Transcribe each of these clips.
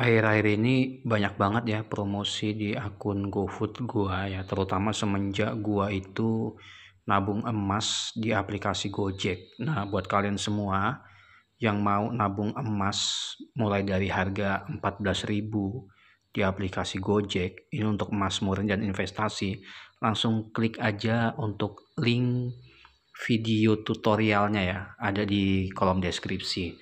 akhir-akhir ini banyak banget ya promosi di akun GoFood gua ya terutama semenjak gua itu nabung emas di aplikasi Gojek. Nah, buat kalian semua yang mau nabung emas mulai dari harga 14.000 di aplikasi Gojek, ini untuk emas murah dan investasi, langsung klik aja untuk link video tutorialnya ya, ada di kolom deskripsi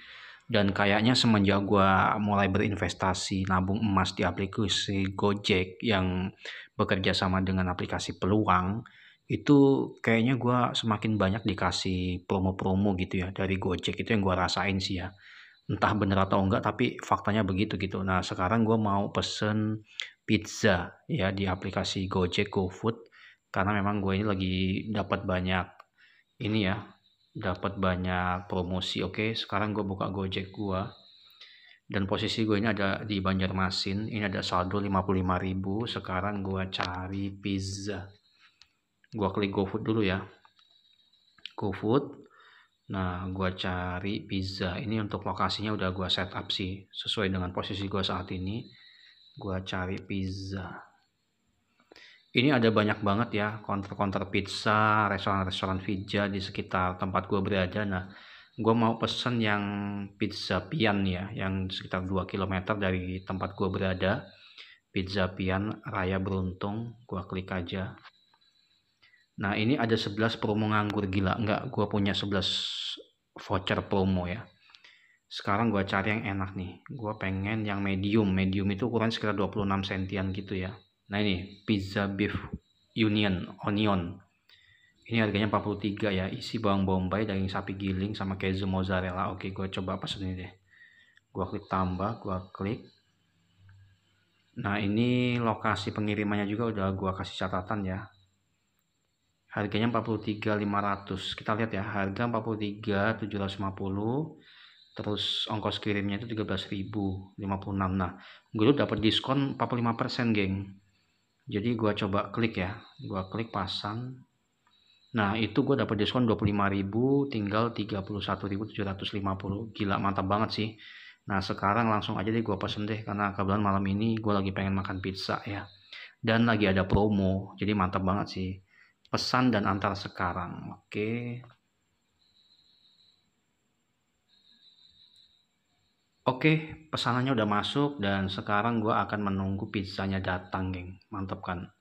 dan kayaknya semenjak gue mulai berinvestasi nabung emas di aplikasi Gojek yang bekerja sama dengan aplikasi peluang itu kayaknya gue semakin banyak dikasih promo-promo gitu ya dari Gojek itu yang gue rasain sih ya entah bener atau enggak tapi faktanya begitu gitu nah sekarang gue mau pesen pizza ya di aplikasi Gojek GoFood karena memang gue ini lagi dapat banyak ini ya dapat banyak promosi oke okay, sekarang gue buka gojek gue dan posisi gue ini ada di Banjarmasin ini ada saldo 55.000 sekarang gue cari pizza gue klik GoFood dulu ya GoFood nah gue cari pizza ini untuk lokasinya udah gue setup sih sesuai dengan posisi gue saat ini gue cari pizza ini ada banyak banget ya konter-konter pizza, restoran-restoran pizza di sekitar tempat gue berada. Nah, gue mau pesen yang pizza pian ya, yang sekitar 2 km dari tempat gue berada. Pizza pian Raya Beruntung, gue klik aja. Nah, ini ada 11 promo nganggur gila. Enggak, gue punya 11 voucher promo ya. Sekarang gue cari yang enak nih. Gue pengen yang medium. Medium itu ukuran sekitar 26 sentian gitu ya Nah ini pizza beef union onion. Ini harganya 43 ya, isi bawang bombay, daging sapi giling sama keju mozzarella. Oke, gue coba apa ini deh. Gue klik tambah, gue klik. Nah, ini lokasi pengirimannya juga udah gue kasih catatan ya. Harganya 43.500. Kita lihat ya, harga 43.750 terus ongkos kirimnya itu 13.056. Nah, gue dulu dapat diskon 45%, geng jadi gua coba klik ya gua klik pasang nah itu gua dapat diskon 25.000 tinggal 31.750 gila mantap banget sih nah sekarang langsung aja deh gua pesen deh karena kebetulan malam ini gua lagi pengen makan pizza ya dan lagi ada promo jadi mantap banget sih pesan dan antar sekarang oke okay. Oke, pesanannya udah masuk dan sekarang gue akan menunggu pizzanya datang, geng. Mantap kan?